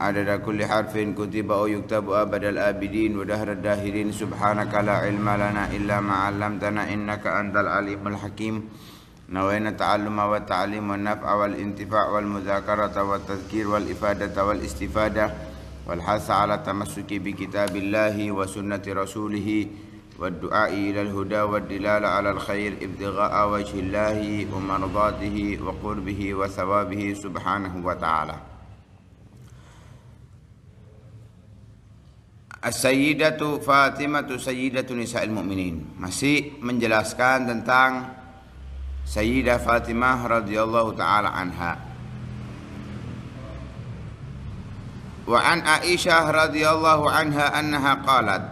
عدد كل حرف كتب أو يكتب أبد الآبدين ودهر الداهرين سبحانك لا علم لنا إلا ما علمتنا إنك أنت العليم الحكيم نوينا التعلم والتعليم والنفع والانتفاع والمذاكرة والتذكير والإفادة والاستفادة والحث على التمسك بكتاب الله وسنة رسوله والدعاء إلى الهدى والدلالة على الخير ابتغاء وجه الله ومرضاته وقربه وثوابه سبحانه وتعالى As-Sayyidatu Fatimatu Sayyidatu Nisa'il Mu'minin Masih menjelaskan tentang Sayyidah Fatimah radhiyallahu taala anha Wa an Aisyah radhiyallahu anha annaha qalat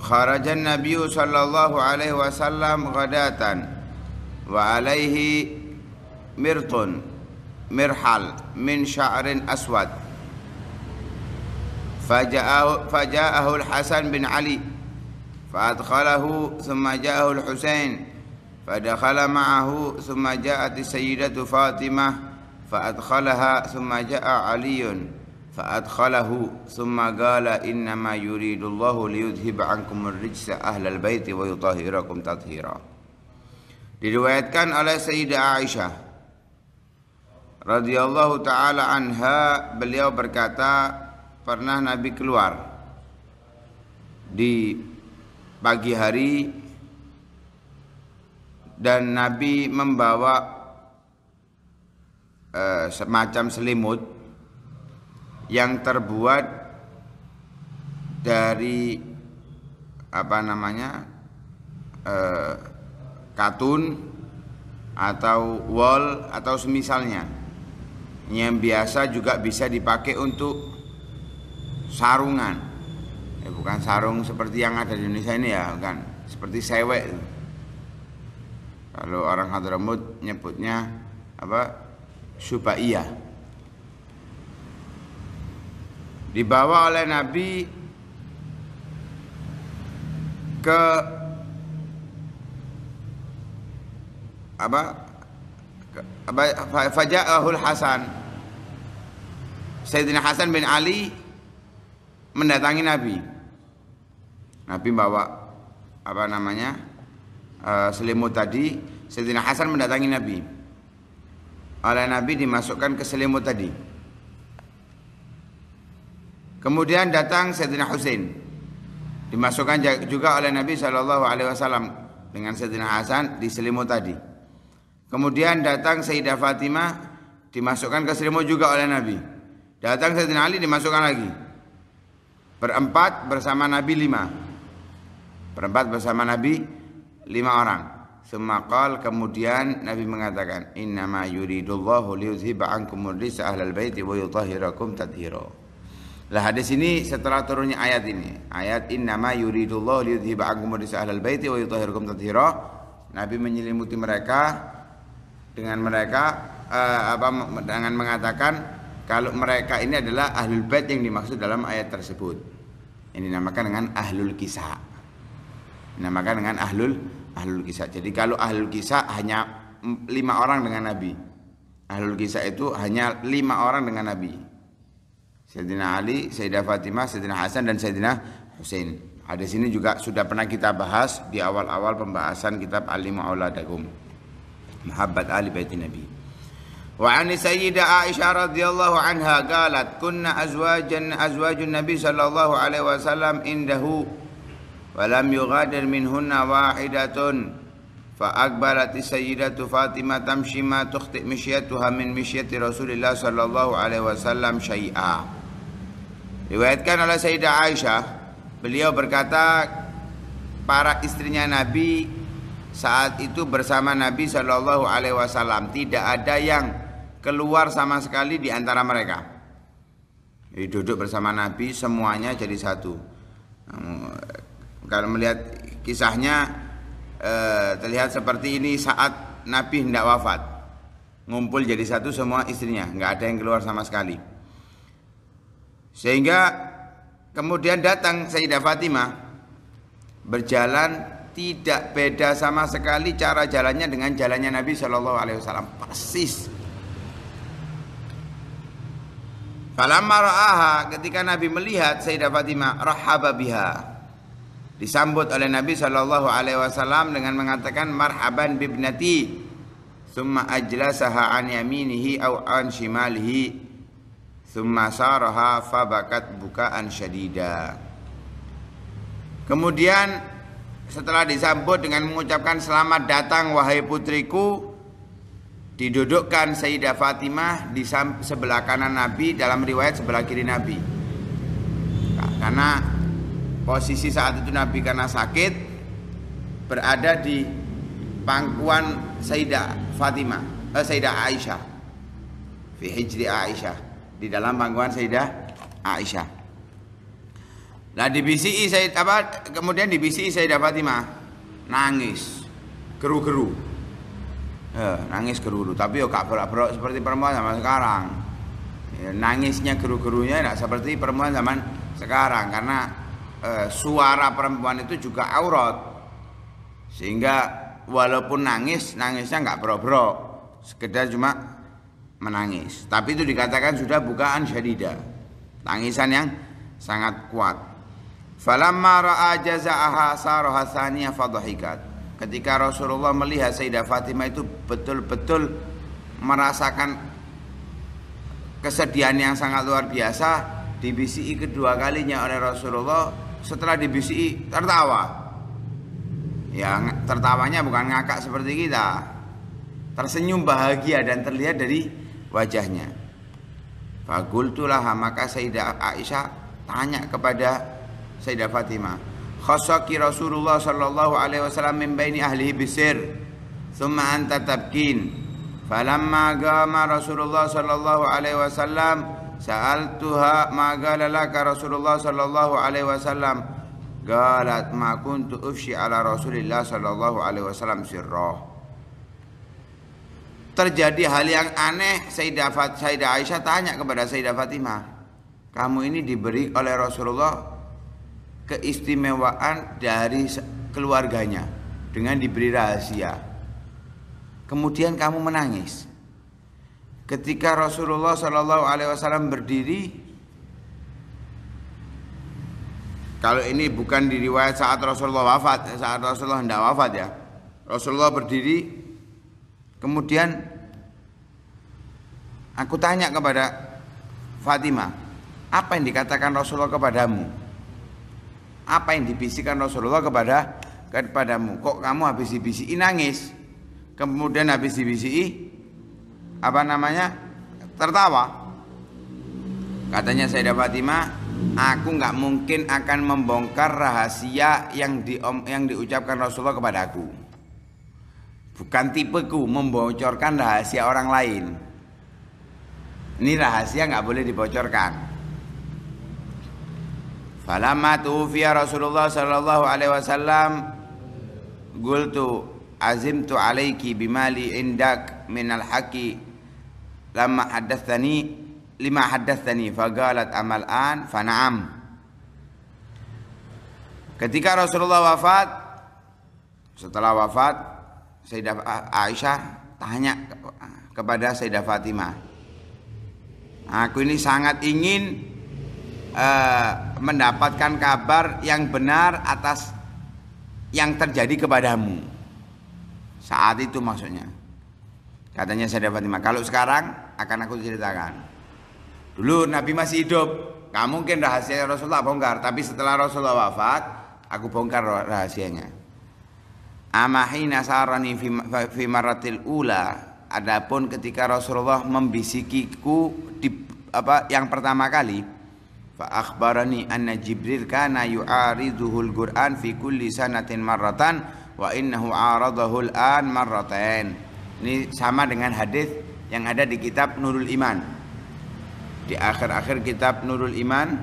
Kharaja an sallallahu alaihi wasallam ghadatan wa alaihi mirtun mirhal min sya'rin aswad فجاءه فجاءه الحسن بن علي فادخله ثم جاءه الحسين فدخل معه ثم جاءت السيدة فاطمة فأدخلها ثم جاء علي فأدخله ثم قال إنما يريد الله ليذهب عنكم الرجس أهل البيت ويطهركم تطهيرا diriwayatkan oleh Sayyidah Aisyah radhiyallahu taala anha beliau berkata pernah Nabi keluar di pagi hari dan Nabi membawa uh, semacam selimut yang terbuat dari apa namanya uh, katun atau wol atau semisalnya yang biasa juga bisa dipakai untuk sarungan ya, bukan sarung seperti yang ada di Indonesia ini ya kan, seperti sewek kalau orang Hadramut nyebutnya apa subaiyah dibawa oleh Nabi ke apa apa Hasan Sayyidina Hasan bin Ali mendatangi Nabi. Nabi bawa apa namanya eh, selimut tadi. Sayyidina Hasan mendatangi Nabi. Oleh Nabi dimasukkan ke selimut tadi. Kemudian datang Sayyidina Husain. Dimasukkan juga oleh Nabi Shallallahu Alaihi Wasallam dengan Sayyidina Hasan di selimut tadi. Kemudian datang Sayyidah Fatimah dimasukkan ke selimut juga oleh Nabi. Datang Sayyidina Ali dimasukkan lagi. Berempat bersama Nabi lima. Berempat bersama Nabi lima orang. Semakal kemudian Nabi mengatakan Innama yuridullahu liyuzhiba ankum murrisa ahlal bayti wa yutahhirakum tadhiru Lah hadis ini setelah turunnya ayat ini Ayat innama yuridullahu liyuzhiba ankum murrisa ahlal bayti wa yutahhirakum tadhiru Nabi menyelimuti mereka dengan mereka uh, apa dengan mengatakan kalau mereka ini adalah ahlul bait yang dimaksud dalam ayat tersebut ini dinamakan dengan ahlul kisah dinamakan dengan ahlul ahlul kisah jadi kalau ahlul kisah hanya lima orang dengan nabi ahlul kisah itu hanya lima orang dengan nabi Sayyidina Ali, Sayyidina Fatimah, Sayyidina Hasan dan Sayyidina Hussein. Ada sini juga sudah pernah kita bahas di awal-awal pembahasan kitab Alimu Auladakum. Mahabbat Ali Baitin Nabi. Wa ani Sayyida Aisyah radhiyallahu anha qalat kunna azwajan azwajun Nabi sallallahu alaihi wasallam indahu wa lam yughadir minhunna wahidatun fa akbarat Sayyidatu Fatimah tamshi ma tukhti mishyatuha min mishyati Rasulillah sallallahu alaihi wasallam syai'a Riwayatkan oleh Sayyidah Aisyah Beliau berkata Para istrinya Nabi Saat itu bersama Nabi Sallallahu alaihi wasallam Tidak ada yang keluar sama sekali di antara mereka. Jadi duduk bersama Nabi semuanya jadi satu. Kalau melihat kisahnya eh, terlihat seperti ini saat Nabi hendak wafat. Ngumpul jadi satu semua istrinya, nggak ada yang keluar sama sekali. Sehingga kemudian datang Sayyidah Fatimah berjalan tidak beda sama sekali cara jalannya dengan jalannya Nabi Shallallahu Alaihi Wasallam persis Falamma ra'aha ketika Nabi melihat Sayyidah Fatimah rahaba biha. Disambut oleh Nabi sallallahu alaihi wasallam dengan mengatakan marhaban bibnati. Summa ajlasaha an yaminihi aw an shimalihi. Summa saraha fabakat bukaan syadida. Kemudian setelah disambut dengan mengucapkan selamat datang wahai putriku didudukkan Sayyidah Fatimah di sebelah kanan Nabi dalam riwayat sebelah kiri Nabi nah, karena posisi saat itu Nabi karena sakit berada di pangkuan Sayyidah Fatimah eh, Sayyidah Aisyah fi hijri Aisyah di dalam pangkuan Sayyidah Aisyah nah di BCI Sayyid apa kemudian di BCI Sayyidah Fatimah nangis geru-geru Ya, nangis geru-geru tapi yo gak berak-berak seperti perempuan zaman sekarang ya, nangisnya geru-gerunya tidak seperti perempuan zaman sekarang karena eh, suara perempuan itu juga aurat sehingga walaupun nangis nangisnya nggak bro-bro sekedar cuma menangis tapi itu dikatakan sudah bukaan syadida tangisan yang sangat kuat falamma ra'a jaza'aha saraha thaniya fadhahikat ketika Rasulullah melihat Sayyidah Fatimah itu betul-betul merasakan kesedihan yang sangat luar biasa di dibisiki kedua kalinya oleh Rasulullah setelah di dibisiki tertawa ya tertawanya bukan ngakak seperti kita tersenyum bahagia dan terlihat dari wajahnya Fagultulah maka Sayyidah Aisyah tanya kepada Sayyidah Fatimah khasaki Rasulullah sallallahu alaihi wasallam min baini ahlihi bisir thumma anta tabkin falamma gama Rasulullah sallallahu alaihi wasallam sa'altuha ma gala laka Rasulullah sallallahu alaihi wasallam galat ma kuntu ufshi ala Rasulillah sallallahu alaihi wasallam sirrah terjadi hal yang aneh Sayyidah, Fat, Sayyidah Aisyah tanya kepada Sayyidah Fatimah kamu ini diberi oleh Rasulullah keistimewaan dari keluarganya dengan diberi rahasia. Kemudian kamu menangis. Ketika Rasulullah Shallallahu Alaihi Wasallam berdiri, kalau ini bukan diriwayat saat Rasulullah wafat, saat Rasulullah hendak wafat ya. Rasulullah berdiri, kemudian aku tanya kepada Fatimah, apa yang dikatakan Rasulullah kepadamu? apa yang dibisikkan Rasulullah kepada kepadamu kok kamu habis dibisiki nangis kemudian habis dibisiki apa namanya tertawa katanya Sayyidah Fatimah aku nggak mungkin akan membongkar rahasia yang di yang diucapkan Rasulullah kepada aku bukan tipeku membocorkan rahasia orang lain ini rahasia nggak boleh dibocorkan Falamma tuwfiya Rasulullah sallallahu alaihi wasallam gultu azimtu alayki bimali indak min al-haqi lamma haddatsani lima haddatsani faqalat amal an fa na'am Ketika Rasulullah wafat setelah wafat Sayyidah Aisyah tanya kepada Sayyidah Fatimah Aku ini sangat ingin eh, mendapatkan kabar yang benar atas yang terjadi kepadamu saat itu maksudnya katanya saya dapat lima kalau sekarang akan aku ceritakan dulu Nabi masih hidup nggak mungkin rahasia Rasulullah bongkar tapi setelah Rasulullah wafat aku bongkar rahasianya amahina sarani fi maratil ula adapun ketika Rasulullah membisikiku di apa yang pertama kali Fa akhbarani anna Jibril kana yu'ariduhul Qur'an fi kulli sanatin marratan wa innahu aradahul an marratain. Ini sama dengan hadis yang ada di kitab Nurul Iman. Di akhir-akhir kitab Nurul Iman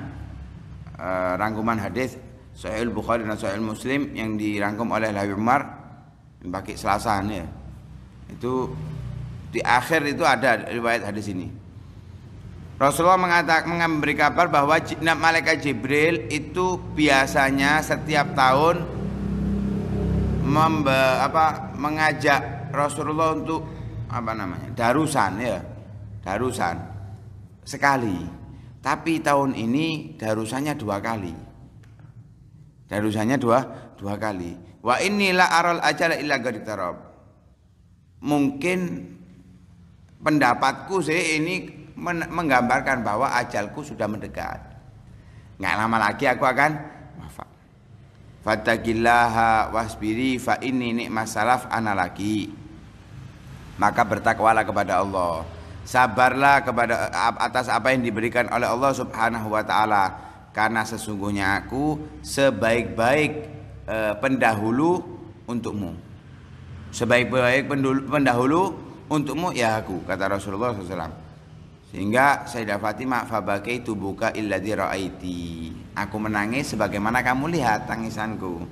uh, rangkuman hadis Sahih Bukhari dan Sahih Muslim yang dirangkum oleh Habib Umar pakai selasan ya. Itu di akhir itu ada riwayat hadis ini. Rasulullah mengatakan memberi kabar bahwa malaikat Jibril itu biasanya setiap tahun membe, apa, mengajak Rasulullah untuk apa namanya darusan ya darusan sekali tapi tahun ini darusannya dua kali darusannya dua dua kali wa inilah aral acara illa mungkin pendapatku sih ini menggambarkan bahwa ajalku sudah mendekat. Nggak lama lagi aku akan wafat. Fatakillaha wasbiri fa ini nikmat salaf analaki. Maka bertakwalah kepada Allah. Sabarlah kepada atas apa yang diberikan oleh Allah Subhanahu wa taala karena sesungguhnya aku sebaik-baik e, pendahulu untukmu. Sebaik-baik pendahulu untukmu ya aku kata Rasulullah SAW sehingga Sayyidah Fatimah fabake itu buka illadhi ra'aiti. Aku menangis sebagaimana kamu lihat tangisanku.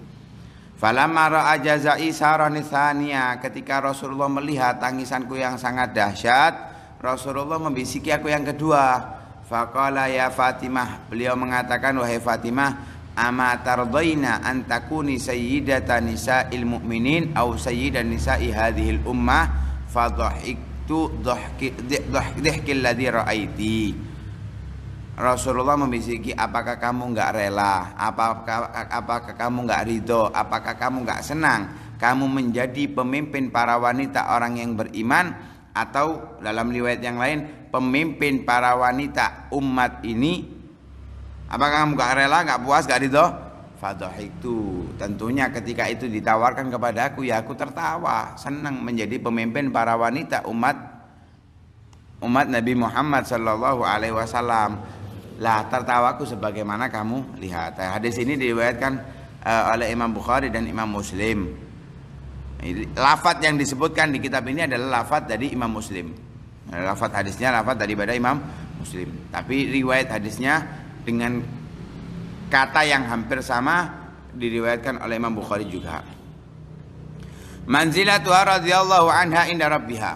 Falamma ra'a jazai saranithania ketika Rasulullah melihat tangisanku yang sangat dahsyat, Rasulullah membisiki aku yang kedua. Faqala ya Fatimah, beliau mengatakan wahai Fatimah, ama tardaina an takuni sayyidatan nisa'il mu'minin au sayyidan nisa'i hadhil ummah fadhahik tu dhahki ra'aiti Rasulullah memisiki apakah kamu nggak rela apakah apakah kamu nggak ridho apakah kamu nggak senang kamu menjadi pemimpin para wanita orang yang beriman atau dalam riwayat yang lain pemimpin para wanita umat ini apakah kamu nggak rela nggak puas nggak ridho itu tentunya ketika itu ditawarkan kepada aku ya aku tertawa senang menjadi pemimpin para wanita umat umat Nabi Muhammad Shallallahu Alaihi Wasallam lah tertawaku sebagaimana kamu lihat nah, hadis ini diriwayatkan eh, oleh Imam Bukhari dan Imam Muslim lafat yang disebutkan di kitab ini adalah lafat dari Imam Muslim lafat hadisnya lafat daripada Imam Muslim tapi riwayat hadisnya dengan Kata yang hampir sama diriwayatkan oleh Imam Bukhari juga. Manzilatuha radhiyallahu anha inda rabbiha.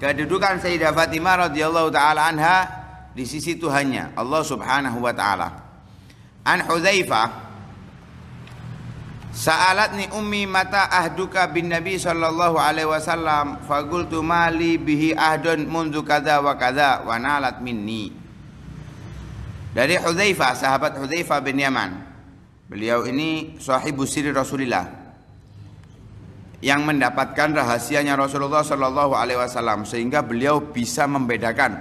Kedudukan Sayyidah Fatimah radhiyallahu taala anha di sisi Tuhannya Allah Subhanahu wa taala. An Hudzaifah Sa'alatni ummi mata ahduka bin Nabi sallallahu alaihi wasallam fagultu mali bihi ahdun mundu kada wa kada wa nalat minni. Dari Hudzaifah, sahabat Hudzaifah bin Yaman. Beliau ini sahibu siri Rasulillah yang mendapatkan rahasianya Rasulullah Shallallahu alaihi wasallam sehingga beliau bisa membedakan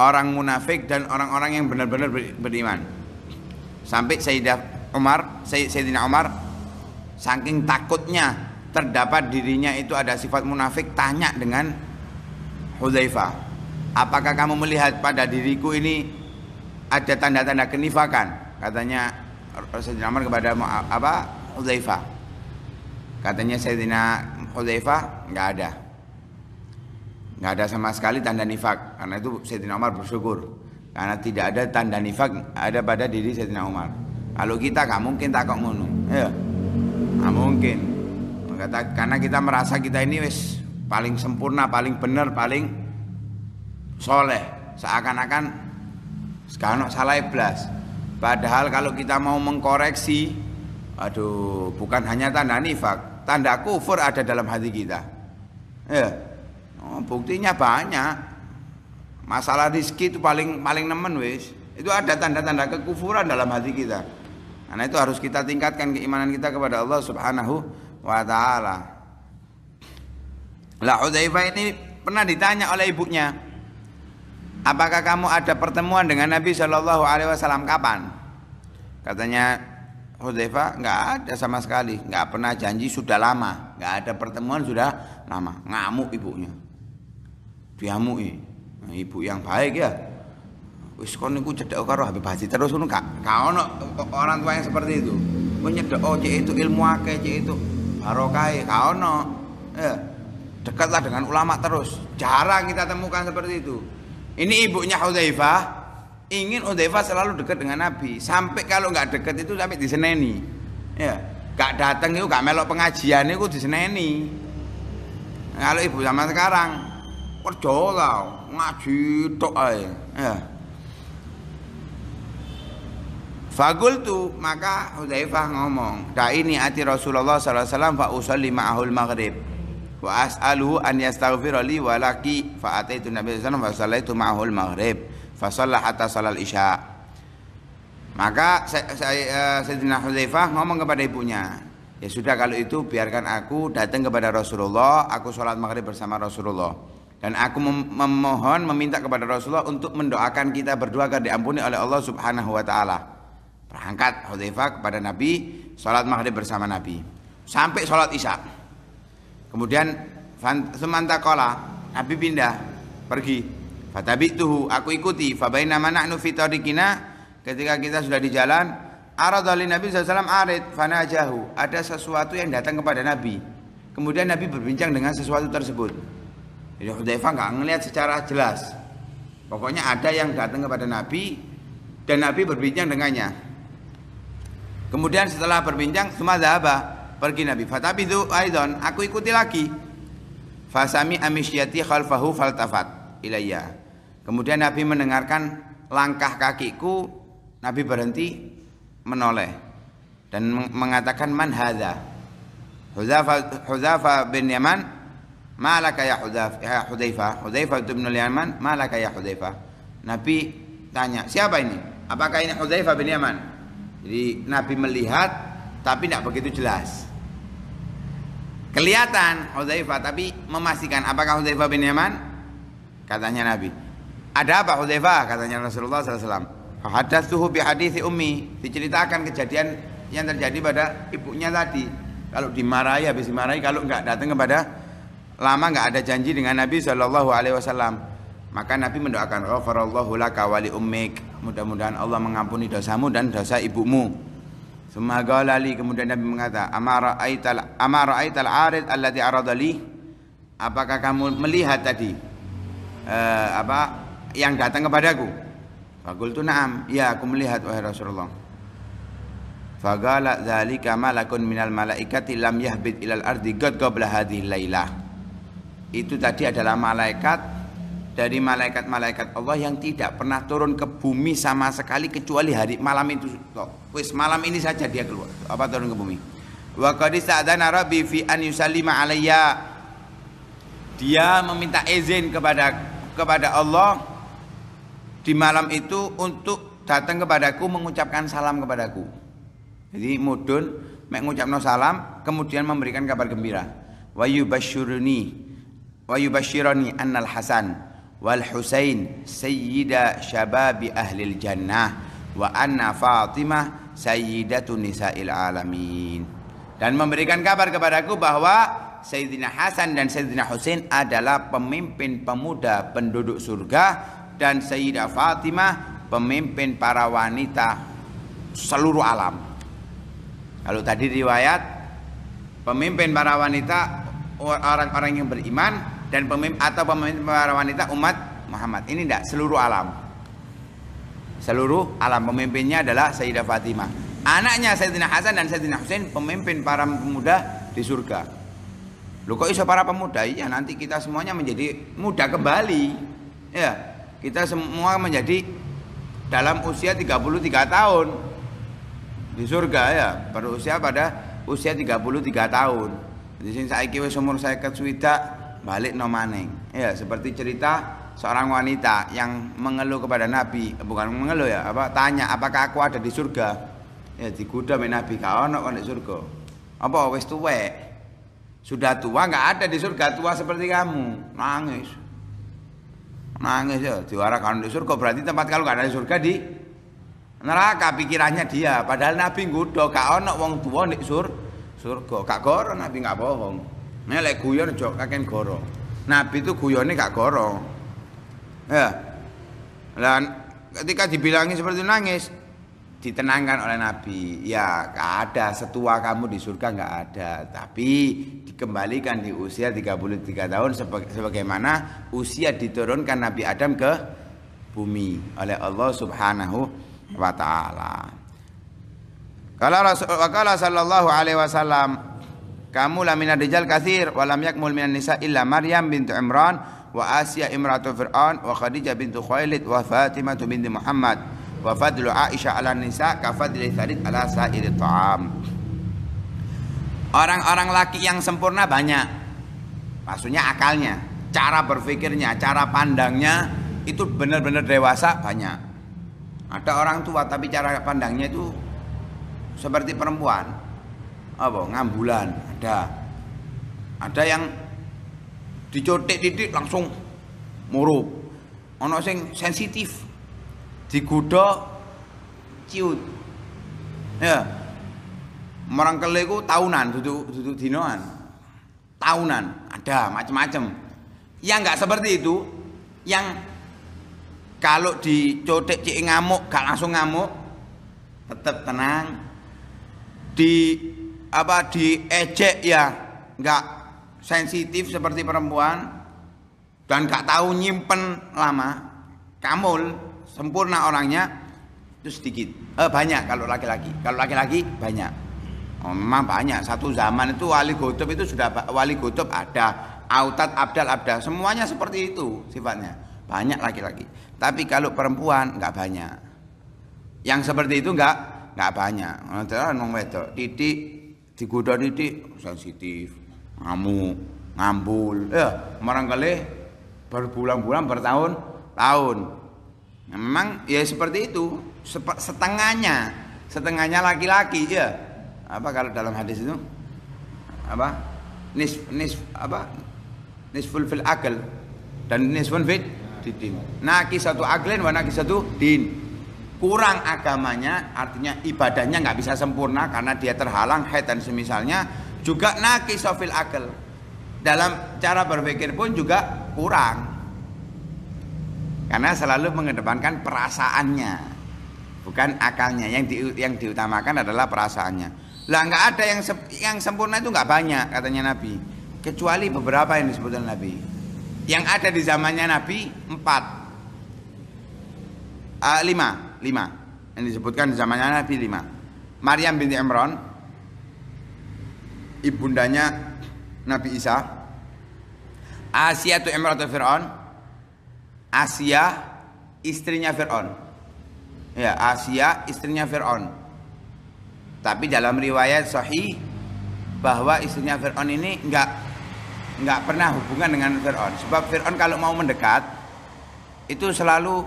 orang munafik dan orang-orang yang benar-benar beriman. Sampai Sayyidah Umar, Sayyidina Umar saking takutnya terdapat dirinya itu ada sifat munafik tanya dengan Hudzaifah, "Apakah kamu melihat pada diriku ini ada tanda-tanda kenifakan katanya Rasulullah Umar kepada apa Hudzaifah katanya Sayyidina Hudzaifah nggak ada nggak ada sama sekali tanda nifak karena itu Sayyidina Umar bersyukur karena tidak ada tanda nifak ada pada diri Sayyidina Umar kalau kita nggak mungkin kok ngono ya nggak mungkin Kata, karena kita merasa kita ini wis paling sempurna paling benar paling soleh seakan-akan sekarang salah iblas. Padahal kalau kita mau mengkoreksi, aduh, bukan hanya tanda nifak, tanda kufur ada dalam hati kita. Ya. Oh, buktinya banyak. Masalah rizki itu paling paling nemen wis. Itu ada tanda-tanda kekufuran dalam hati kita. Karena itu harus kita tingkatkan keimanan kita kepada Allah Subhanahu wa taala. Lah Hudzaifah ini pernah ditanya oleh ibunya, apakah kamu ada pertemuan dengan Nabi Shallallahu Alaihi Wasallam kapan? Katanya Hudzaifah nggak ada sama sekali, nggak pernah janji sudah lama, nggak ada pertemuan sudah lama, ngamuk ibunya, diamui, nah, ibu yang baik ya, wis kon niku cedhek karo Habib Haji terus ngono Kak. gak orang tua yang seperti itu Menyedek oh cek itu ilmu akeh cek itu barokah kau ono eh dekatlah dengan ulama terus jarang kita temukan seperti itu ini ibunya Hudzaifah ingin Hudzaifah selalu dekat dengan Nabi. Sampai kalau nggak dekat itu sampai diseneni. Ya, gak datang itu gak melok pengajian itu diseneni. Kalau ibu zaman sekarang kerja lah ngaji tok Ya. Fagul tu maka Hudzaifah ngomong, dah ini ati Rasulullah sallallahu alaihi wasallam fa usolli ma'ahul maghrib." wa as'aluhu an yastaghfira li wa laki fa ataitu nabi sallallahu alaihi wasallam fa sallaitu ma'ahul maghrib fa shalla hatta shallal isya maka saya, eh, Sayyidina Hudzaifah ngomong kepada ibunya ya sudah kalau itu biarkan aku datang kepada Rasulullah aku sholat maghrib bersama Rasulullah dan aku memohon meminta kepada Rasulullah untuk mendoakan kita berdua agar diampuni oleh Allah subhanahu wa ta'ala berangkat Hudzaifah kepada Nabi sholat maghrib bersama Nabi sampai sholat isya' Kemudian semantakola Nabi pindah pergi. Fatabi tuhu aku ikuti. nama nahnu dikina. ketika kita sudah di jalan arad Nabi SAW arid jahu. ada sesuatu yang datang kepada Nabi kemudian Nabi berbincang dengan sesuatu tersebut jadi Hudzaifah nggak ngelihat secara jelas pokoknya ada yang datang kepada Nabi dan Nabi berbincang dengannya kemudian setelah berbincang semua zahaba pergi Nabi. Fatabi itu aidon, aku ikuti lagi. Fasami amisyati khalfahu faltafat ilayya. Kemudian Nabi mendengarkan langkah kakiku, Nabi berhenti menoleh dan mengatakan man hadza. Hudzafa Hudzafa bin Yaman Malaka ya Hudzaf ya Hudzaifah, Hudzaifah bin Yaman, malaka ya Hudzaifah. Nabi tanya, siapa ini? Apakah ini Hudzaifah bin Yaman? Jadi Nabi melihat tapi tidak begitu jelas. Kelihatan Hudzaifah tapi memastikan apakah Hudzaifah bin Yaman? Katanya Nabi. Ada apa Hudzaifah? Katanya Rasulullah SAW. suhu bi hadithi ummi. Diceritakan kejadian yang terjadi pada ibunya tadi. Kalau dimarahi habis dimarahi kalau nggak datang kepada lama nggak ada janji dengan Nabi Shallallahu Alaihi Wasallam maka Nabi mendoakan ghafarallahu laka wali ummik mudah-mudahan Allah mengampuni dosamu dan dosa ibumu Summa qala li kemudian Nabi mengata, "Amara aital amara aital arid allati arada li?" Apakah kamu melihat tadi uh, apa yang datang kepadaku? Fakultu na'am. Ya, aku melihat wahai Rasulullah. Fagala dzalika malakun minal malaikati lam yahbit ilal ardi qad qabla hadhihi lailah. Itu tadi adalah malaikat dari malaikat-malaikat Allah yang tidak pernah turun ke bumi sama sekali kecuali hari malam itu Wis malam ini saja dia keluar apa turun ke bumi. Wa qad ista'dana rabbi fi an yusallima alayya. Dia meminta izin kepada kepada Allah di malam itu untuk datang kepadaku mengucapkan salam kepadaku. Jadi mudun mengucapkan salam kemudian memberikan kabar gembira. Wa yubasyiruni wa yubasyiruni annal hasan wal Husain sayyida syababi ahli jannah wa anna Fatimah sayyidatun nisa'il alamin dan memberikan kabar kepadaku bahwa Sayyidina Hasan dan Sayyidina Husain adalah pemimpin pemuda penduduk surga dan Sayyida Fatimah pemimpin para wanita seluruh alam. Kalau tadi riwayat pemimpin para wanita orang-orang yang beriman dan pemimpin atau pemimpin para wanita umat Muhammad. Ini tidak seluruh alam. Seluruh alam pemimpinnya adalah Sayyidah Fatimah. Anaknya Sayyidina Hasan dan Sayyidina Husain pemimpin para pemuda di surga. Lu kok iso para pemuda? ya nanti kita semuanya menjadi muda kembali. Ya, kita semua menjadi dalam usia 33 tahun di surga ya, berusia pada usia 33 tahun. Di sini saya kira umur saya kesuwidak balik no maning. Ya, seperti cerita seorang wanita yang mengeluh kepada Nabi, bukan mengeluh ya, apa tanya apakah aku ada di surga? Ya di kuda Nabi, kau nak di surga. Apa wes tuwek? Sudah tua nggak ada di surga tua seperti kamu. Nangis. Nangis ya, diwara kalau di surga berarti tempat kalau nggak ada di surga di neraka pikirannya dia. Padahal Nabi gudo kau ono wong tua di sur surga. Kak Goro Nabi nggak bohong. Melek guyon jok kaken goro. Nabi itu guyone gak goro. Ya. Dan ketika dibilangi seperti itu nangis, ditenangkan oleh Nabi. Ya, gak ada setua kamu di surga gak ada, tapi dikembalikan di usia 33 tahun sebagaimana usia diturunkan Nabi Adam ke bumi oleh Allah Subhanahu wa taala. Kalau Rasulullah sallallahu alaihi wasallam kamu lamina dijal kasir walam yakmul minan nisa illa Maryam bintu Imran wa Asia imratu Fir'aun wa Khadijah bintu Khailid wa Fatimah binti Muhammad wa fadlu Aisyah ala nisa ka fadli Thalid ala sa'iri ta'am. Orang-orang laki yang sempurna banyak. Maksudnya akalnya, cara berpikirnya, cara pandangnya itu benar-benar dewasa banyak. Ada orang tua tapi cara pandangnya itu seperti perempuan apa ngambulan ada ada yang dicotek titik langsung murup ono sing sensitif digoda ciut ya merangkele ku tahunan duduk duduk dinoan tahunan ada macam-macam yang nggak seperti itu yang kalau dicotek cik ngamuk gak langsung ngamuk tetap tenang di apa diejek ya nggak sensitif seperti perempuan dan nggak tahu nyimpen lama kamul sempurna orangnya itu sedikit eh, banyak kalau laki-laki kalau laki-laki banyak oh, memang banyak satu zaman itu wali gotob itu sudah wali gotob ada autat abdal abdal semuanya seperti itu sifatnya banyak laki-laki tapi kalau perempuan nggak banyak yang seperti itu nggak nggak banyak nah, orang wedok titik digoda titik sensitif ngamuk ngambul ya barangkali berbulan-bulan bertahun-tahun nah, memang ya seperti itu Sep setengahnya setengahnya laki-laki ya apa kalau dalam hadis itu apa nis nis apa nisful fil akal dan nis nisfun fit din naki satu aglen wa naki satu din kurang agamanya artinya ibadahnya nggak bisa sempurna karena dia terhalang head dan semisalnya juga sofil akal dalam cara berpikir pun juga kurang karena selalu mengedepankan perasaannya bukan akalnya yang di, yang diutamakan adalah perasaannya lah nggak ada yang yang sempurna itu nggak banyak katanya Nabi kecuali beberapa yang disebutkan Nabi yang ada di zamannya Nabi empat uh, lima lima yang disebutkan di zamannya Nabi lima Maryam binti Imran ibundanya Nabi Isa Asia itu atau Fir'aun Asia istrinya Fir'aun ya Asia istrinya Fir'aun tapi dalam riwayat sahih bahwa istrinya Fir'aun ini enggak enggak pernah hubungan dengan Fir'aun sebab Fir'aun kalau mau mendekat itu selalu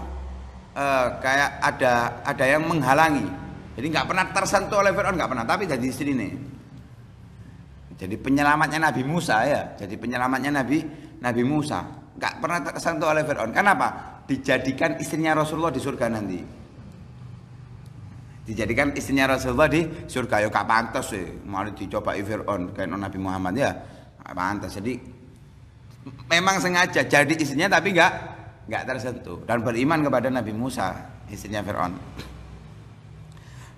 Eh, kayak ada ada yang menghalangi. Jadi nggak pernah tersentuh oleh Fir'aun nggak pernah, tapi jadi istri nih. Jadi penyelamatnya Nabi Musa ya, jadi penyelamatnya Nabi Nabi Musa nggak pernah tersentuh oleh Fir'aun. Kenapa? Dijadikan istrinya Rasulullah di surga nanti. Dijadikan istrinya Rasulullah di surga. Yo ya, pantas sih, eh. mau dicoba Fir'aun kayak Nabi Muhammad ya, pantas. Jadi memang sengaja jadi istrinya tapi nggak nggak tersentuh dan beriman kepada Nabi Musa istrinya Fir'aun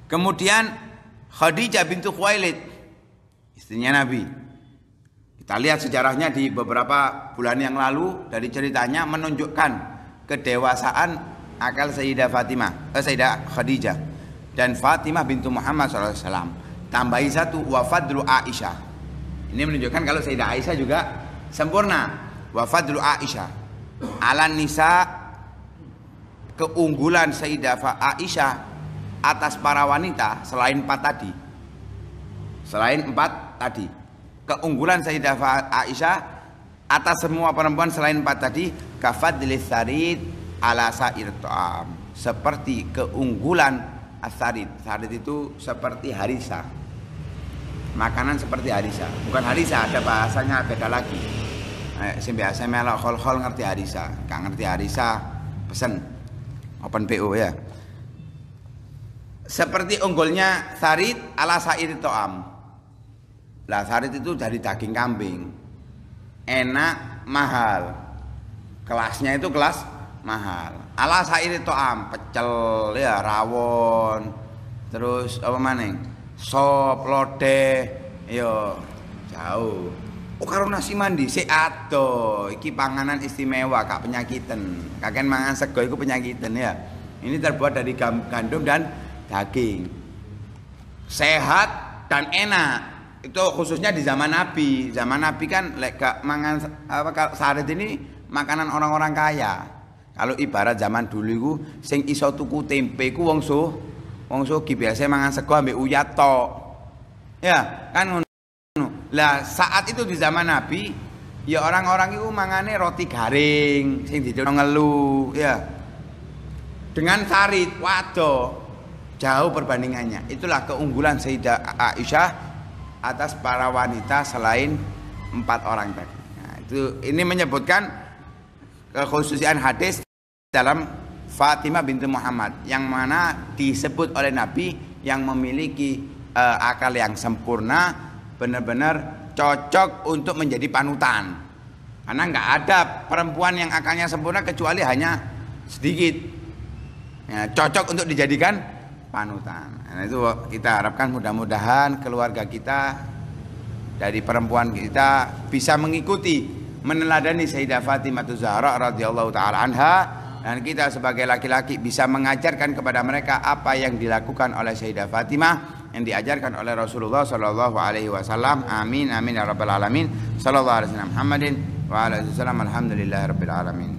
kemudian Khadijah bintu Khuwailid istrinya Nabi kita lihat sejarahnya di beberapa bulan yang lalu dari ceritanya menunjukkan kedewasaan akal Sayyidah Fatimah eh, Sayyidah Khadijah dan Fatimah bintu Muhammad SAW tambahi satu wafat dulu Aisyah ini menunjukkan kalau Sayyidah Aisyah juga sempurna wafat dulu Aisyah alan nisa keunggulan Sayyidah Aisyah atas para wanita selain empat tadi selain empat tadi keunggulan Sayyidah Aisyah atas semua perempuan selain empat tadi kafadli sarid ala sa'ir ta'am seperti keunggulan asarid sarid itu seperti harisa makanan seperti harisa bukan harisa ada bahasanya beda lagi saya biasa melok kol ngerti arisa gak ngerti arisa pesen open PO ya seperti unggulnya sarit ala sair to'am lah sarit itu dari daging kambing enak mahal kelasnya itu kelas mahal ala sair to'am pecel ya rawon terus apa maning sop lodeh yo jauh Oh karo nasi mandi si ato Iki panganan istimewa kak penyakitan Kakek mangan sego iku penyakitan ya. Ini terbuat dari gandum dan daging. Sehat dan enak. Itu khususnya di zaman Nabi. Zaman Nabi kan lek mangan apa saat ini makanan orang-orang kaya. Kalau ibarat zaman dulu iku sing iso tuku tempe ku wong saya wong sugi biasa mangan sego ambek uyat tok. Ya, kan lah saat itu di zaman Nabi, ya orang-orang itu mangane roti garing sing didol ngelu, ya. Dengan sarit wado jauh perbandingannya. Itulah keunggulan Sayyidah Aisyah atas para wanita selain empat orang tadi. Nah, itu ini menyebutkan kekhususan hadis dalam Fatimah binti Muhammad yang mana disebut oleh Nabi yang memiliki uh, akal yang sempurna benar-benar cocok untuk menjadi panutan. Karena nggak ada perempuan yang akalnya sempurna kecuali hanya sedikit. Ya, cocok untuk dijadikan panutan. Nah, itu kita harapkan mudah-mudahan keluarga kita dari perempuan kita bisa mengikuti meneladani Sayyidah Fatimah Zahra radhiyallahu taala anha dan kita sebagai laki-laki bisa mengajarkan kepada mereka apa yang dilakukan oleh Sayyidah Fatimah yang diajarkan oleh Rasulullah Sallallahu Alaihi Wasallam. Amin amin ya rabbal alamin. Sallallahu alaihi wasallam Muhammadin wa alaihi wasallam alhamdulillah alamin.